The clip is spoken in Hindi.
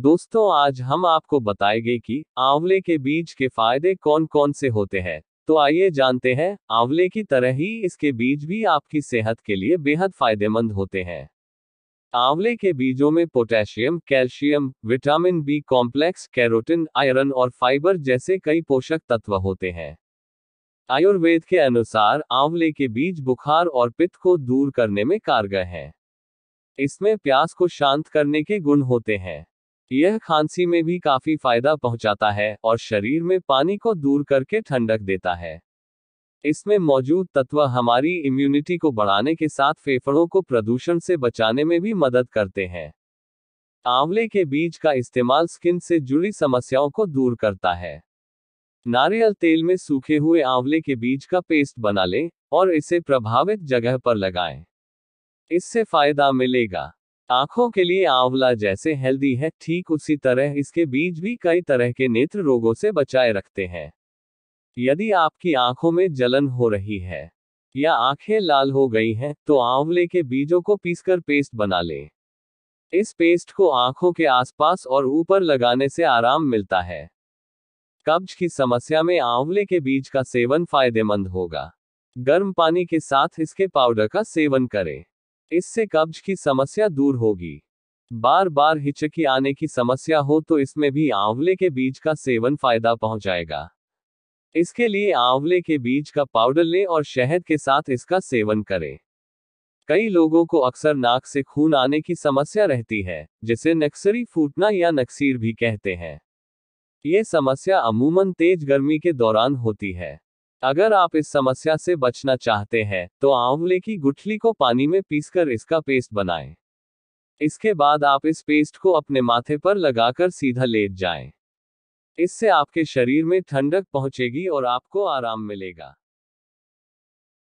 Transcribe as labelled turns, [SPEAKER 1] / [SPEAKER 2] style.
[SPEAKER 1] दोस्तों आज हम आपको बताएंगे कि आंवले के बीज के फायदे कौन कौन से होते हैं तो आइए जानते हैं आंवले की तरह ही इसके बीज भी आपकी सेहत के लिए बेहद फायदेमंद होते हैं आंवले के बीजों में potassium calcium vitamin B complex carotene iron और फाइबर जैसे कई पोषक तत्व होते हैं आयुर्वेद के अनुसार आंवले के बीज बुखार और पित्त को दूर करने में कारगर हैं इसमें प्यास को शांत करने के गुण होते हैं यह खांसी में भी काफी फायदा पहुंचाता है और शरीर में पानी को दूर करके ठंडक देता है इसमें मौजूद तत्व हमारी इम्यूनिटी को बढ़ाने के साथ फेफड़ों को प्रदूषण से बचाने में भी मदद करते हैं आंवले के बीज का इस्तेमाल स्किन से जुड़ी समस्याओं को दूर करता है नारियल तेल में सूखे हुए आंवले के बीज का पेस्ट बना लें और इसे प्रभावित जगह पर लगाएं। इससे फायदा मिलेगा आंखों के लिए आंवला जैसे हेल्दी है ठीक उसी तरह इसके बीज भी कई तरह के नेत्र रोगों से बचाए रखते हैं यदि आपकी आंखों में जलन हो रही है या आंखें लाल हो गई हैं तो आंवले के बीजों को पीसकर पेस्ट बना लें इस पेस्ट को आंखों के आसपास और ऊपर लगाने से आराम मिलता है कब्ज की समस्या में आंवले के बीज का सेवन फायदेमंद होगा गर्म पानी के साथ इसके पाउडर का सेवन करें इससे कब्ज की समस्या दूर होगी बार बार हिचकी आने की समस्या हो तो इसमें भी आंवले के बीज का सेवन फायदा पहुंचाएगा इसके लिए आंवले के बीज का पाउडर लें और शहद के साथ इसका सेवन करें कई लोगों को अक्सर नाक से खून आने की समस्या रहती है जिसे नक्सरी फूटना या नक्सीर भी कहते हैं ये समस्या अमूमन तेज गर्मी के दौरान होती है अगर आप इस समस्या से बचना चाहते हैं तो आंवले की गुठली को पानी में पीसकर इसका पेस्ट बनाएं। इसके बाद आप इस पेस्ट को अपने माथे पर लगाकर सीधा लेट जाएं। इससे आपके शरीर में ठंडक पहुंचेगी और आपको आराम मिलेगा